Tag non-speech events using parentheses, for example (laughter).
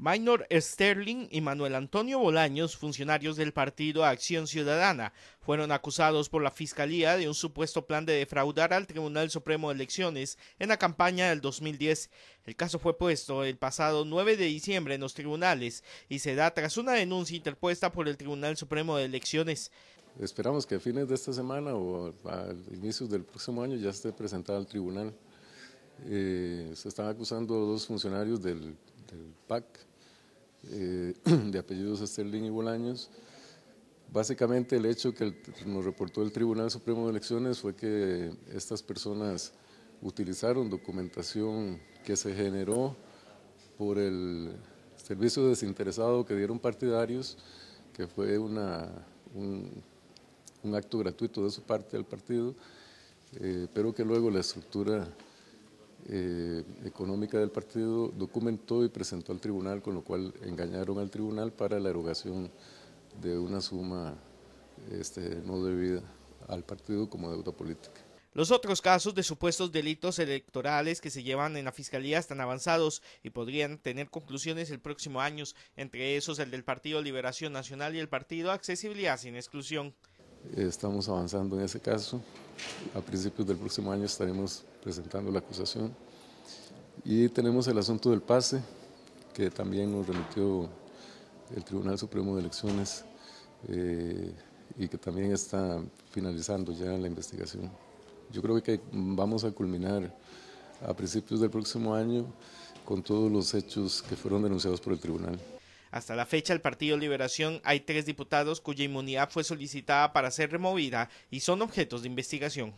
Maynor Sterling y Manuel Antonio Bolaños, funcionarios del partido Acción Ciudadana, fueron acusados por la Fiscalía de un supuesto plan de defraudar al Tribunal Supremo de Elecciones en la campaña del 2010. El caso fue puesto el pasado 9 de diciembre en los tribunales y se da tras una denuncia interpuesta por el Tribunal Supremo de Elecciones. Esperamos que a fines de esta semana o a inicios del próximo año ya esté presentado al tribunal. Eh, se están acusando dos funcionarios del PAC eh, (clears throat) de apellidos Esterlin y Bolaños. Básicamente el hecho que nos reportó el Tribunal Supremo de Elecciones fue que estas personas utilizaron documentación que se generó por el servicio desinteresado que dieron partidarios, que fue un, acto gratuito de su parte del partido, eh, pero que luego la estructura eh, económica del partido documentó y presentó al tribunal, con lo cual engañaron al tribunal para la erogación de una suma este, no debida al partido como deuda política. Los otros casos de supuestos delitos electorales que se llevan en la fiscalía están avanzados y podrían tener conclusiones el próximo año, entre esos el del Partido Liberación Nacional y el Partido Accesibilidad sin Exclusión. Estamos avanzando en ese caso. A principios del próximo año estaremos presentando la acusación. Y tenemos el asunto del pase, que también nos remitió el Tribunal Supremo de Elecciones eh, y que también está finalizando ya la investigación. Yo creo que vamos a culminar a principios del próximo año con todos los hechos que fueron denunciados por el tribunal. Hasta la fecha, el Partido Liberación hay tres diputados cuya inmunidad fue solicitada para ser removida y son objetos de investigación.